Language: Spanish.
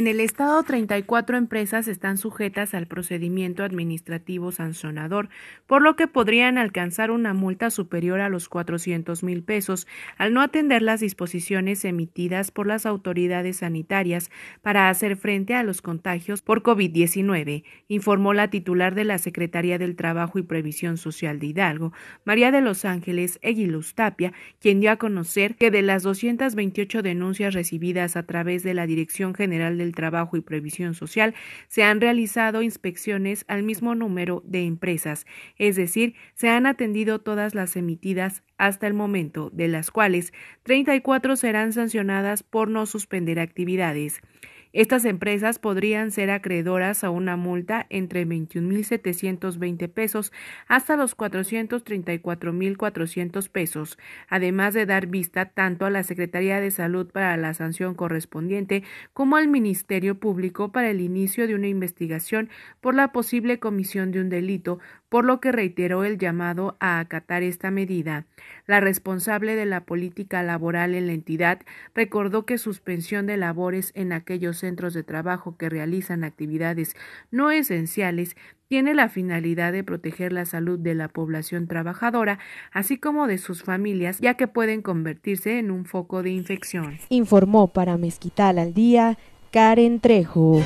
En el Estado, 34 empresas están sujetas al procedimiento administrativo sancionador, por lo que podrían alcanzar una multa superior a los 400 mil pesos al no atender las disposiciones emitidas por las autoridades sanitarias para hacer frente a los contagios por COVID-19, informó la titular de la Secretaría del Trabajo y Previsión Social de Hidalgo, María de los Ángeles Eguiluz Tapia, quien dio a conocer que de las 228 denuncias recibidas a través de la Dirección General del Trabajo y Previsión Social se han realizado inspecciones al mismo número de empresas, es decir, se han atendido todas las emitidas hasta el momento, de las cuales 34 serán sancionadas por no suspender actividades. Estas empresas podrían ser acreedoras a una multa entre 21.720 pesos hasta los 434.400 pesos, además de dar vista tanto a la Secretaría de Salud para la sanción correspondiente como al Ministerio Público para el inicio de una investigación por la posible comisión de un delito, por lo que reiteró el llamado a acatar esta medida. La responsable de la política laboral en la entidad recordó que suspensión de labores en aquellos centros de trabajo que realizan actividades no esenciales tiene la finalidad de proteger la salud de la población trabajadora, así como de sus familias, ya que pueden convertirse en un foco de infección. Informó para Mezquital al Día Karen Trejo.